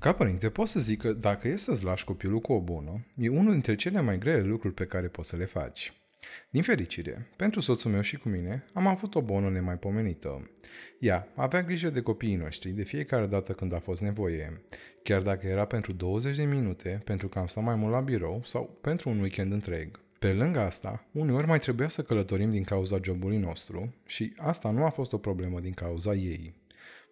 Ca părinte, pot să zic că dacă e să-ți lași copilul cu o bună, e unul dintre cele mai grele lucruri pe care poți să le faci. Din fericire, pentru soțul meu și cu mine, am avut o bună nemaipomenită. Ea avea grijă de copiii noștri de fiecare dată când a fost nevoie, chiar dacă era pentru 20 de minute, pentru că am stat mai mult la birou sau pentru un weekend întreg. Pe lângă asta, uneori mai trebuia să călătorim din cauza jobului nostru și asta nu a fost o problemă din cauza ei.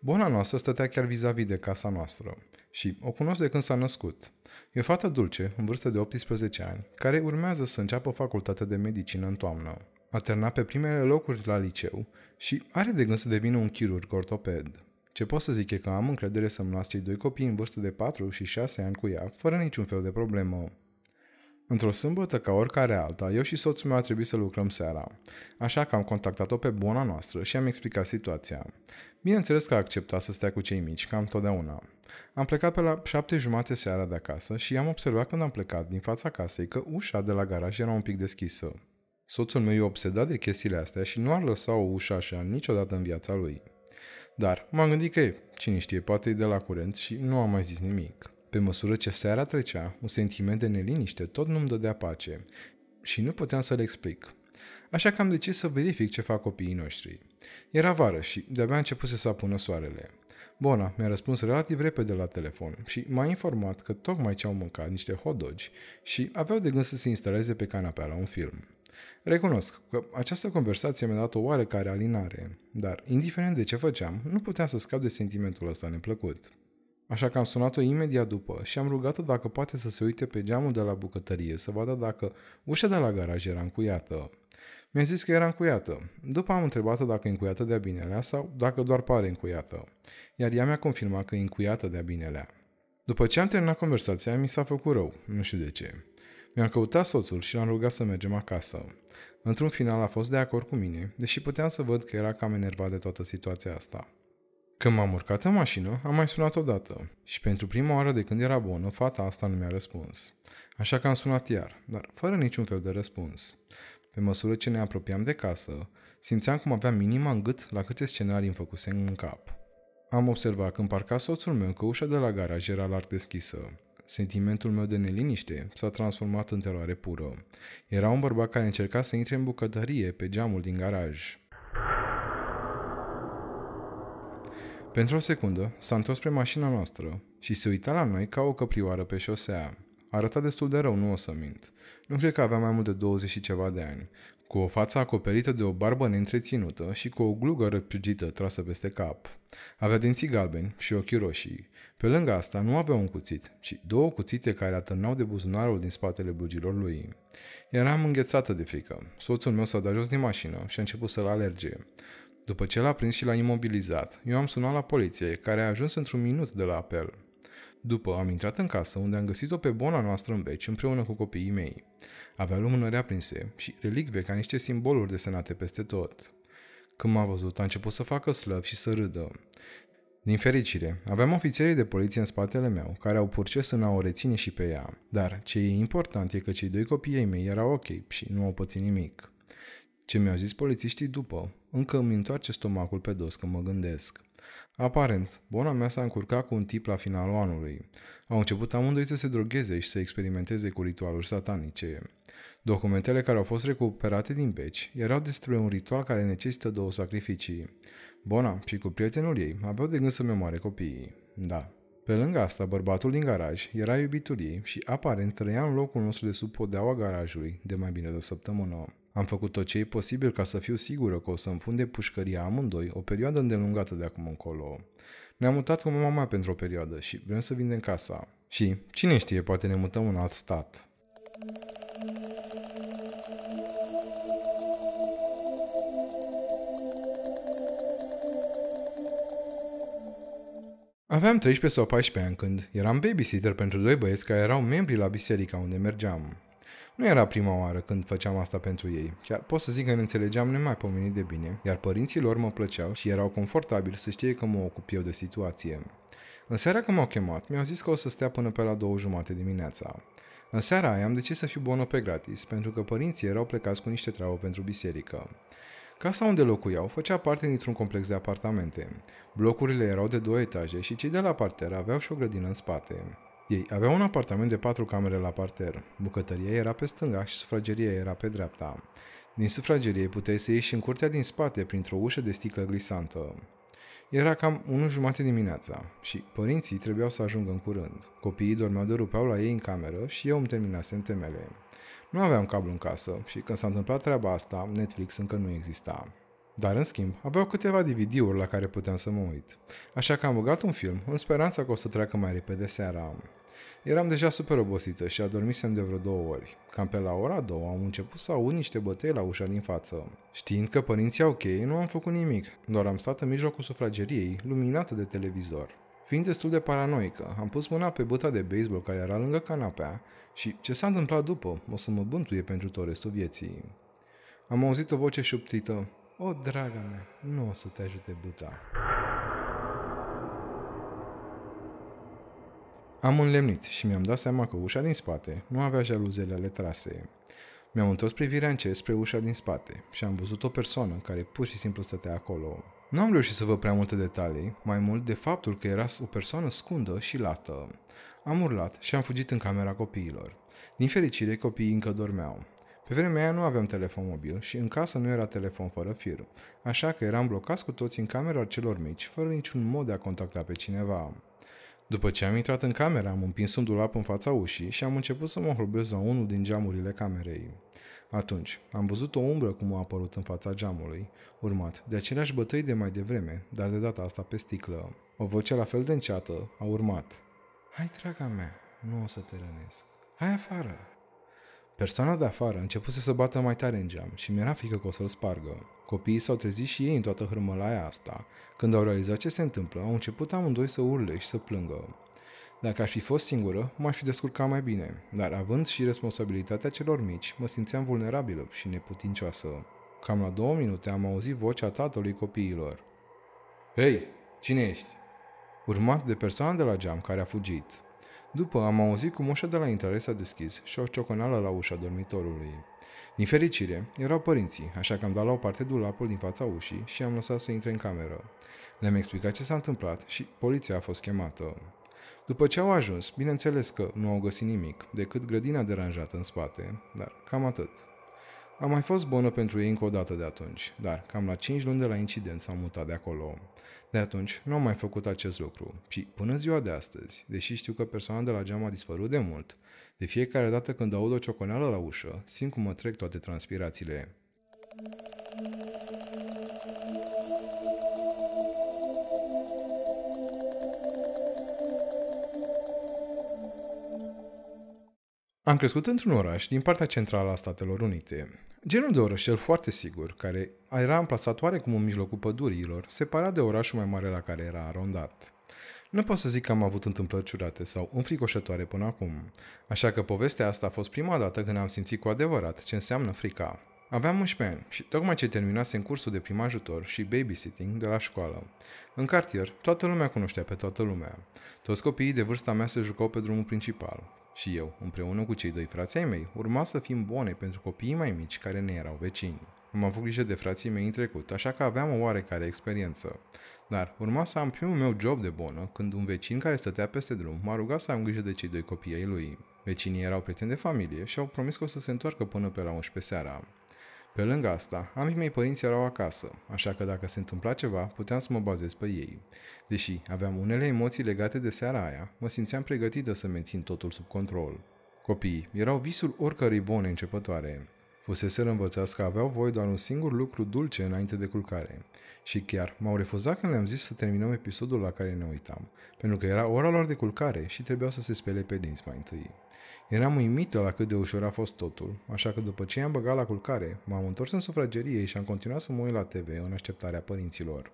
Bona noastră stătea chiar vis-a-vis de casa noastră și o cunosc de când s-a născut. E o fată dulce, în vârstă de 18 ani, care urmează să înceapă facultatea de medicină în toamnă. A terminat pe primele locuri la liceu și are de gând să devină un chirurg ortoped. Ce pot să zic e că am încredere să-mi las cei doi copii în vârstă de 4 și 6 ani cu ea, fără niciun fel de problemă. Într-o sâmbătă ca oricare alta, eu și soțul meu a trebuit să lucrăm seara. Așa că am contactat-o pe bona noastră și am explicat situația. Bineînțeles că a acceptat să stea cu cei mici, cam totdeauna. Am plecat pe la șapte jumate seara de acasă și am observat când am plecat din fața casei că ușa de la garaj era un pic deschisă. Soțul meu e obsedat de chestiile astea și nu ar lăsa o ușă așa niciodată în viața lui. Dar m-am gândit că, cine știe, poate e de la curent și nu am mai zis nimic. Pe măsură ce seara trecea, un sentiment de neliniște tot nu-mi dădea pace și nu puteam să-l explic. Așa că am decis să verific ce fac copiii noștri. Era vară și de-abia începuse să apună soarele. Bona mi-a răspuns relativ repede la telefon și m-a informat că tocmai ce au mâncat niște hot dogi și aveau de gând să se instaleze pe canapea la un film. Recunosc că această conversație mi-a dat o oarecare alinare, dar, indiferent de ce făceam, nu puteam să scap de sentimentul ăsta neplăcut. Așa că am sunat-o imediat după și am rugat-o dacă poate să se uite pe geamul de la bucătărie să vadă dacă ușa de la garaj era încuiată. Mi-a zis că era încuiată. După am întrebat-o dacă e încuiată de-a binelea sau dacă doar pare încuiată. Iar ea mi-a confirmat că e încuiată de-a binelea. După ce am terminat conversația, mi s-a făcut rău, nu știu de ce. Mi-am căutat soțul și l-am rugat să mergem acasă. Într-un final a fost de acord cu mine, deși puteam să văd că era cam enervat de toată situația asta. Când m-am urcat în mașină, am mai sunat odată și pentru prima oară de când era bună, fata asta nu mi-a răspuns. Așa că am sunat iar, dar fără niciun fel de răspuns. Pe măsură ce ne apropiam de casă, simțeam cum aveam minima în gât la câte scenarii îmi făcusem în cap. Am observat când parca soțul meu că ușa de la garaj era larg deschisă. Sentimentul meu de neliniște s-a transformat în teroare pură. Era un bărbat care încerca să intre în bucătărie pe geamul din garaj. Pentru o secundă, s-a întors spre mașina noastră și se uita la noi ca o căprioară pe șosea. Arăta destul de rău, nu o să mint. Nu cred că avea mai mult de 20 și ceva de ani, cu o față acoperită de o barbă neîntreținută și cu o glugă răpiugită trasă peste cap. Avea dinții galbeni și ochi roșii. Pe lângă asta nu avea un cuțit, ci două cuțite care atârnau de buzunarul din spatele blugilor lui. Eram înghețată de frică. Soțul meu s-a dat jos din mașină și a început să-l alerge. După ce l-a prins și l-a imobilizat, eu am sunat la poliție, care a ajuns într-un minut de la apel. După, am intrat în casă, unde am găsit-o pe bona noastră în veci, împreună cu copiii mei. Avea lumânări aprinse și relicve ca niște simboluri desenate peste tot. Când m-a văzut, a început să facă slăb și să râdă. Din fericire, aveam ofițerii de poliție în spatele meu, care au purces sâna o reține și pe ea, dar ce e important e că cei doi copii ai mei erau ok și nu au pățit nimic. Ce mi-au zis polițiștii după, încă îmi întoarce stomacul pe dos când mă gândesc. Aparent, bona mea s-a încurcat cu un tip la finalul anului. Au început amândoi să se drogheze și să experimenteze cu ritualuri satanice. Documentele care au fost recuperate din beci erau despre un ritual care necesită două sacrificii. Bona și cu prietenul ei aveau de gând să-mi omoare copiii. Da, pe lângă asta, bărbatul din garaj era iubitul ei și aparent trăia în locul nostru de sub podeaua garajului de mai bine de o săptămână. Am făcut tot ce e posibil ca să fiu sigură că o să înfunde pușcăria amândoi o perioadă îndelungată de acum încolo. Ne-am mutat cu mama pentru o perioadă și vrem să vindem casa. Și, cine știe, poate ne mutăm în alt stat. Aveam 13 sau 14 ani când eram babysitter pentru doi băieți care erau membri la biserica unde mergeam. Nu era prima oară când făceam asta pentru ei, chiar pot să zic că ne înțelegeam nemaipomenit de bine, iar părinții lor mă plăceau și erau confortabili să știe că mă ocup eu de situație. În seara când m-au chemat, mi-au zis că o să stea până pe la două jumate dimineața. În seara aia am decis să fiu bonă pe gratis, pentru că părinții erau plecați cu niște treabă pentru biserică. Casa unde locuiau făcea parte dintr-un complex de apartamente. Blocurile erau de două etaje și cei de la parter aveau și o grădină în spate. Ei aveau un apartament de patru camere la parter. Bucătăria era pe stânga și sufrageria era pe dreapta. Din sufragerie puteai să ieși în curtea din spate printr-o ușă de sticlă glisantă. Era cam 1 jumate dimineața și părinții trebuiau să ajungă în curând. Copiii dormeau de rupeau la ei în cameră și eu îmi terminasem temele. Nu aveam cablu în casă și când s-a întâmplat treaba asta, Netflix încă nu exista. Dar, în schimb, aveau câteva DVD-uri la care puteam să mă uit. Așa că am băgat un film, în speranța că o să treacă mai repede seara. Eram deja super obosită și adormisem de vreo două ori. Cam pe la ora două am început să aud niște bătăi la ușa din față. Știind că părinții au cheie, nu am făcut nimic, doar am stat în mijlocul sufrageriei, luminată de televizor. Fiind destul de paranoică, am pus mâna pe băta de baseball care era lângă canapea și ce s-a întâmplat după o să mă bântuie pentru tot restul vieții. Am auzit o voce șuptită, o, dragă mea, nu o să te ajute buta. Am înlemnit și mi-am dat seama că ușa din spate nu avea jaluzele ale trase. Mi-am întors privirea în spre ușa din spate și am văzut o persoană care pur și simplu stătea acolo. Nu am reușit să văd prea multe detalii, mai mult de faptul că era o persoană scundă și lată. Am urlat și am fugit în camera copiilor. Din fericire, copiii încă dormeau. Pe vremea aia nu aveam telefon mobil și în casă nu era telefon fără fir, așa că eram blocați cu toți în camera celor mici, fără niciun mod de a contacta pe cineva. După ce am intrat în camera, am împins un dulap în fața ușii și am început să mă hrubesc la unul din geamurile camerei. Atunci, am văzut o umbră cum a apărut în fața geamului, urmat de aceleași bătăi de mai devreme, dar de data asta pe sticlă. O voce la fel de înceată a urmat. Hai, draga mea, nu o să te rănesc. Hai afară! Persoana de afară a început să se bată mai tare în geam și mi-era frică că o să-l spargă. Copiii s-au trezit și ei în toată hârmălaia asta. Când au realizat ce se întâmplă, au început amândoi să urle și să plângă. Dacă aș fi fost singură, m-aș fi descurcat mai bine, dar având și responsabilitatea celor mici, mă simțeam vulnerabilă și neputincioasă. Cam la două minute am auzit vocea tatălui copiilor. Hei, cine ești? Urmat de persoana de la geam care a fugit. După am auzit cum ușa de la intrare s-a deschis și o ciocanală la ușa dormitorului. Din fericire, erau părinții, așa că am dat la o parte dulapul din fața ușii și am lăsat să intre în cameră. Le-am explicat ce s-a întâmplat și poliția a fost chemată. După ce au ajuns, bineînțeles că nu au găsit nimic, decât grădina deranjată în spate, dar cam atât. A mai fost bună pentru ei încă o dată de atunci, dar cam la 5 luni de la incident s-au mutat de acolo. De atunci nu am mai făcut acest lucru și până ziua de astăzi, deși știu că persoana de la geam a dispărut de mult, de fiecare dată când aud o cioconeală la ușă, simt cum mă trec toate transpirațiile. Am crescut într-un oraș din partea centrală a Statelor Unite. Genul de orășel foarte sigur, care era amplasat oarecum în mijlocul pădurilor, separat de orașul mai mare la care era arondat. Nu pot să zic că am avut întâmplări ciudate sau înfricoșătoare până acum, așa că povestea asta a fost prima dată când am simțit cu adevărat ce înseamnă frica. Aveam 11 ani și tocmai ce terminasem cursul de prim ajutor și babysitting de la școală. În cartier, toată lumea cunoștea pe toată lumea. Toți copiii de vârsta mea se jucau pe drumul principal. Și eu, împreună cu cei doi frații mei, urma să fim bune pentru copiii mai mici care ne erau vecini. M-am avut grijă de frații mei în trecut, așa că aveam o oarecare experiență. Dar urma să am primul meu job de bonă când un vecin care stătea peste drum m-a rugat să am grijă de cei doi copii ai lui. Vecinii erau prieteni de familie și au promis că o să se întoarcă până pe la 11 seara. Pe lângă asta, ambii mei părinți erau acasă, așa că dacă se întâmpla ceva, puteam să mă bazez pe ei. Deși aveam unele emoții legate de seara aia, mă simțeam pregătită să mențin totul sub control. Copiii erau visul oricărei bune începătoare. să învățați că aveau voie doar un singur lucru dulce înainte de culcare. Și chiar m-au refuzat când le-am zis să terminăm episodul la care ne uitam, pentru că era ora lor de culcare și trebuiau să se spele pe dinți mai întâi. Eram uimită la cât de ușor a fost totul, așa că după ce i-am băgat la culcare, m-am întors în sufragerie și am continuat să mă uit la TV în așteptarea părinților.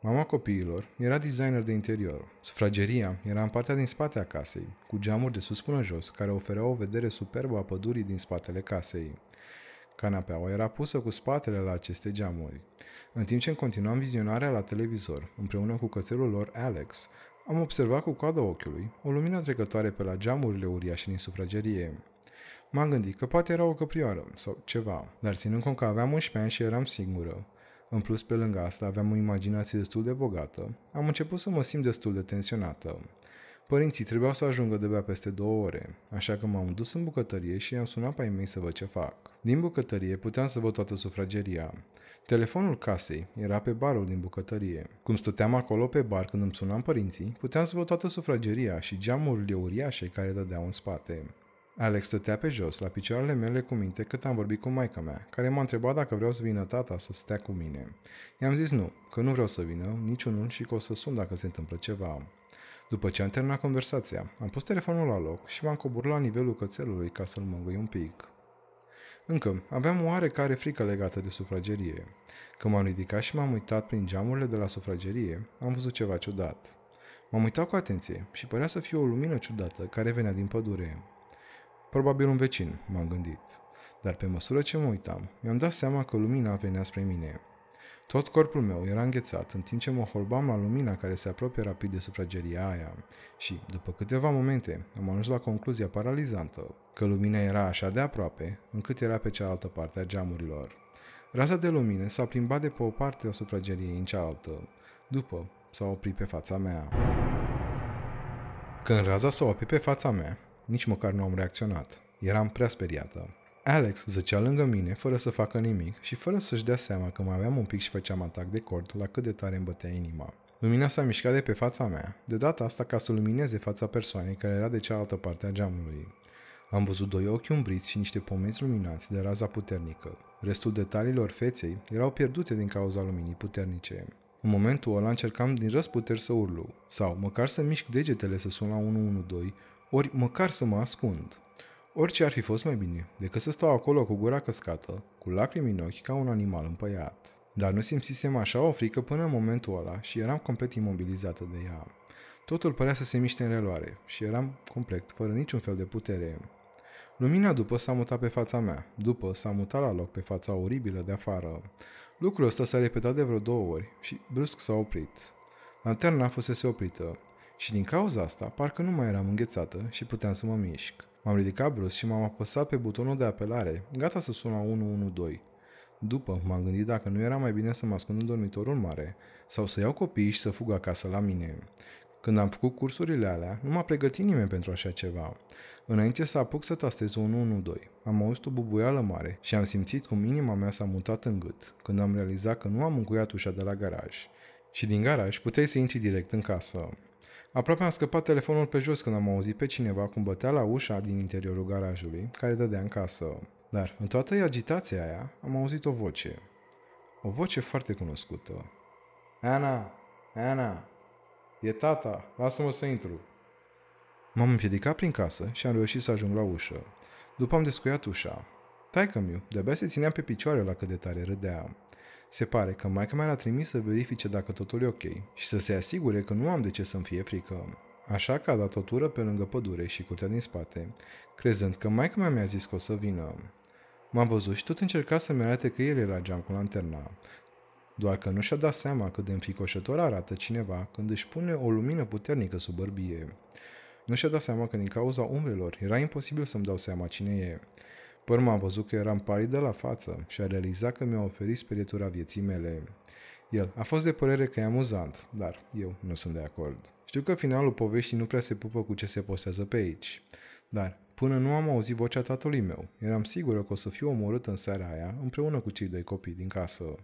Mama copiilor era designer de interior. Sufrageria era în partea din spate a casei, cu geamuri de sus până jos, care ofereau o vedere superbă a pădurii din spatele casei. Canapeaua era pusă cu spatele la aceste geamuri. În timp ce continuam vizionarea la televizor, împreună cu cățelul lor Alex, am observat cu coada ochiului o lumină trecătoare pe la geamurile uriașe din sufragerie. M-am gândit că poate era o căprioară sau ceva, dar ținând cont că aveam 11 ani și eram singură, în plus, pe lângă asta, aveam o imaginație destul de bogată, am început să mă simt destul de tensionată. Părinții trebuiau să ajungă de bea peste două ore, așa că m-am dus în bucătărie și i-am sunat pe ei mei să văd ce fac. Din bucătărie puteam să văd toată sufrageria. Telefonul casei era pe barul din bucătărie. Cum stăteam acolo pe bar când îmi sunam părinții, puteam să văd toată sufrageria și geamurile uriașe care dădeau în spate. Alex stătea pe jos, la picioarele mele cu minte cât am vorbit cu maica mea, care m-a întrebat dacă vreau să vină tata să stea cu mine. I-am zis nu, că nu vreau să vină, niciunul și că o să sun dacă se întâmplă ceva. După ce am terminat conversația, am pus telefonul la loc și m-am coborât la nivelul cățelului ca să-l mângâi un pic. Încă aveam oarecare frică legată de sufragerie. Când m-am ridicat și m-am uitat prin geamurile de la sufragerie, am văzut ceva ciudat. M-am uitat cu atenție și părea să fie o lumină ciudată care venea din pădure. Probabil un vecin, m-am gândit. Dar pe măsură ce mă uitam, mi-am dat seama că lumina venea spre mine. Tot corpul meu era înghețat în timp ce mă holbam la lumina care se apropie rapid de sufrageria aia și, după câteva momente, am ajuns la concluzia paralizantă că lumina era așa de aproape, încât era pe cealaltă parte a geamurilor. Raza de lumină s-a plimbat de pe o parte a sufrageriei în cealaltă, după s-a oprit pe fața mea. Când raza s-a oprit pe fața mea, nici măcar nu am reacționat. Eram prea speriată. Alex zăcea lângă mine fără să facă nimic și fără să-și dea seama că mai aveam un pic și făceam atac de cord la cât de tare îmi bătea inima. Lumina s-a mișcat de pe fața mea, de data asta ca să lumineze fața persoanei care era de cealaltă parte a geamului. Am văzut doi ochi umbriți și niște pomenți luminați de raza puternică. Restul detaliilor feței erau pierdute din cauza luminii puternice. În momentul ăla încercam din răsputeri să urlu, sau măcar să mișc degetele să sun la 112, ori măcar să mă ascund. Orice ar fi fost mai bine decât să stau acolo cu gura căscată, cu lacrimi în ochi ca un animal împăiat. Dar nu simțisem așa o frică până în momentul ăla și eram complet imobilizată de ea. Totul părea să se miște în reloare și eram complet fără niciun fel de putere. Lumina după s-a mutat pe fața mea, după s-a mutat la loc pe fața oribilă de afară. Lucrul ăsta s-a repetat de vreo două ori și brusc s-a oprit. Lanterna fusese oprită și din cauza asta parcă nu mai eram înghețată și puteam să mă mișc. M-am ridicat brusc și m-am apăsat pe butonul de apelare, gata să sun la 112. După, m-am gândit dacă nu era mai bine să mă ascund în dormitorul mare sau să iau copiii și să fug acasă la mine. Când am făcut cursurile alea, nu m-a pregătit nimeni pentru așa ceva. Înainte să apuc să tastez 112, am auzit o bubuială mare și am simțit cum inima mea s-a mutat în gât când am realizat că nu am încuiat ușa de la garaj. Și din garaj puteai să intri direct în casă. Aproape am scăpat telefonul pe jos când am auzit pe cineva cum bătea la ușa din interiorul garajului, care dădea în casă. Dar în toată agitația aia am auzit o voce. O voce foarte cunoscută. Ana! Ana! E tata, lasă-mă să intru. M-am împiedicat prin casă și am reușit să ajung la ușă. După am descuiat ușa. Taică miu, de-abia se țineam pe picioare la cât de tare râdea. Se pare că maica mea l-a trimis să verifice dacă totul e ok și să se asigure că nu am de ce să-mi fie frică. Așa că a dat o tură pe lângă pădure și curtea din spate, crezând că maica mea mi-a zis că o să vină. M-a văzut și tot încerca să-mi arate că el era geam cu lanterna, doar că nu și-a dat seama cât de înfricoșător arată cineva când își pune o lumină puternică sub bărbie. Nu și-a dat seama că din cauza umbrelor era imposibil să-mi dau seama cine e. Părma a văzut că eram palidă la față și a realizat că mi-a oferit sperietura vieții mele. El a fost de părere că e amuzant, dar eu nu sunt de acord. Știu că finalul poveștii nu prea se pupă cu ce se postează pe aici, dar până nu am auzit vocea tatălui meu, eram sigură că o să fiu omorât în seara aia împreună cu cei doi copii din casă.